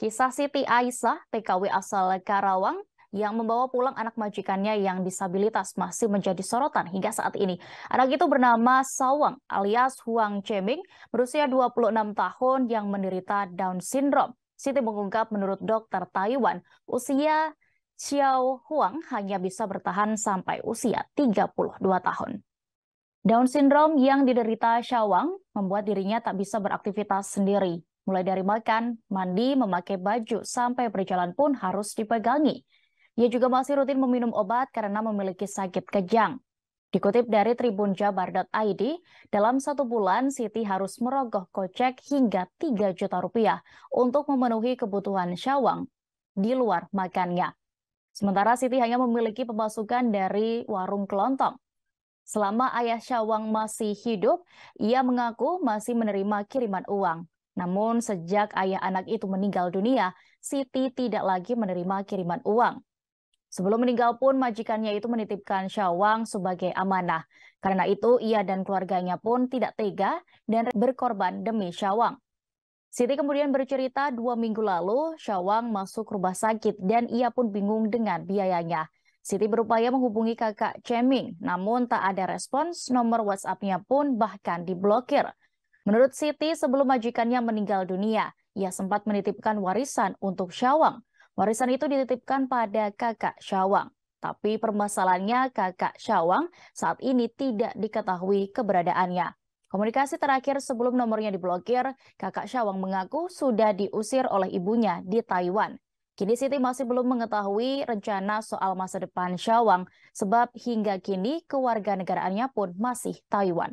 Kisah Siti Aisyah, TKW asal Karawang, yang membawa pulang anak majikannya yang disabilitas masih menjadi sorotan hingga saat ini. Anak itu bernama Sawang alias Huang Cheming, berusia 26 tahun yang menderita Down Syndrome. Siti mengungkap menurut dokter Taiwan, usia Xiao Huang hanya bisa bertahan sampai usia 32 tahun. Down syndrome yang diderita Syawang membuat dirinya tak bisa beraktivitas sendiri. Mulai dari makan, mandi, memakai baju, sampai berjalan pun harus dipegangi. Ia juga masih rutin meminum obat karena memiliki sakit kejang. Dikutip dari tribunjabar.id, dalam satu bulan Siti harus merogoh kocek hingga 3 juta rupiah untuk memenuhi kebutuhan Syawang di luar makannya. Sementara Siti hanya memiliki pemasukan dari warung kelontong. Selama ayah Syawang masih hidup, ia mengaku masih menerima kiriman uang. Namun sejak ayah anak itu meninggal dunia, Siti tidak lagi menerima kiriman uang. Sebelum meninggal pun majikannya itu menitipkan Syawang sebagai amanah. Karena itu ia dan keluarganya pun tidak tega dan berkorban demi Syawang. Siti kemudian bercerita dua minggu lalu Syawang masuk rumah sakit dan ia pun bingung dengan biayanya. Siti berupaya menghubungi kakak Ceming, namun tak ada respons, nomor WhatsApp-nya pun bahkan diblokir. Menurut Siti, sebelum majikannya meninggal dunia, ia sempat menitipkan warisan untuk Syawang. Warisan itu dititipkan pada kakak Syawang. Tapi permasalahannya kakak Syawang saat ini tidak diketahui keberadaannya. Komunikasi terakhir sebelum nomornya diblokir, kakak Syawang mengaku sudah diusir oleh ibunya di Taiwan. Kini Siti masih belum mengetahui rencana soal masa depan Syawang, sebab hingga kini kewarganegaraannya pun masih Taiwan.